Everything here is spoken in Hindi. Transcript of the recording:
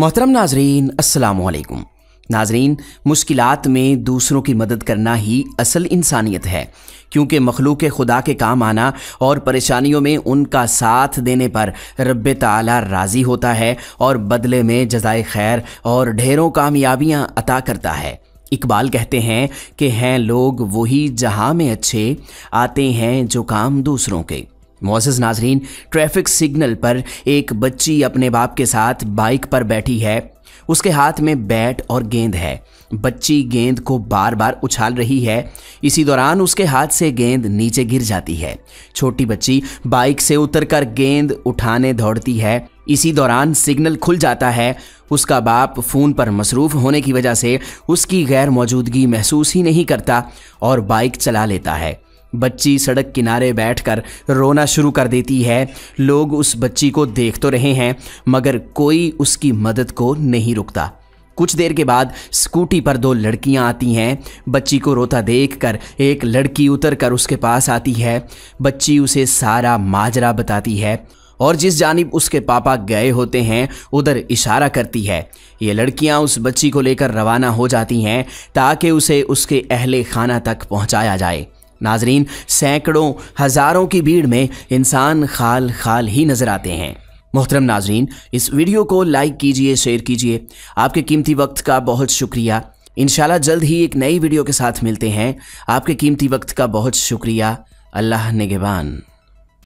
मोहतरम नाजरीन असलकुम नाजरीन मुश्किल में दूसरों की मदद करना ही असल इंसानियत है क्योंकि मखलूक खुदा के काम आना और परेशानियों में उनका साथ देने पर रब तला राज़ी होता है और बदले में जजाय खैर और ढेरों कामयाबियाँ अता करता है इकबाल कहते हैं कि हैं लोग वही जहाँ में अच्छे आते हैं जो काम दूसरों के मोसिस नाजरीन ट्रैफिक सिग्नल पर एक बच्ची अपने बाप के साथ बाइक पर बैठी है उसके हाथ में बैट और गेंद है बच्ची गेंद को बार बार उछाल रही है इसी दौरान उसके हाथ से गेंद नीचे गिर जाती है छोटी बच्ची बाइक से उतरकर गेंद उठाने दौड़ती है इसी दौरान सिग्नल खुल जाता है उसका बाप फ़ोन पर मसरूफ़ होने की वजह से उसकी गैर मौजूदगी महसूस ही नहीं करता और बाइक चला लेता है बच्ची सड़क किनारे बैठकर रोना शुरू कर देती है लोग उस बच्ची को देख तो रहे हैं मगर कोई उसकी मदद को नहीं रुकता कुछ देर के बाद स्कूटी पर दो लड़कियां आती हैं बच्ची को रोता देखकर एक लड़की उतर कर उसके पास आती है बच्ची उसे सारा माजरा बताती है और जिस जानब उसके पापा गए होते हैं उधर इशारा करती है ये लड़कियां उस बच्ची को लेकर रवाना हो जाती हैं ताकि उसे उसके अहले खाना तक पहुंचाया जाए नाजरीन सैकड़ों हज़ारों की भीड़ में इंसान खाल खाल ही नज़र आते हैं मोहतरम नाजरीन इस वीडियो को लाइक कीजिए शेयर कीजिए आपके कीमती वक्त का बहुत शुक्रिया इन जल्द ही एक नई वीडियो के साथ मिलते हैं आपके कीमती वक्त का बहुत शुक्रिया अल्लाह नगेबान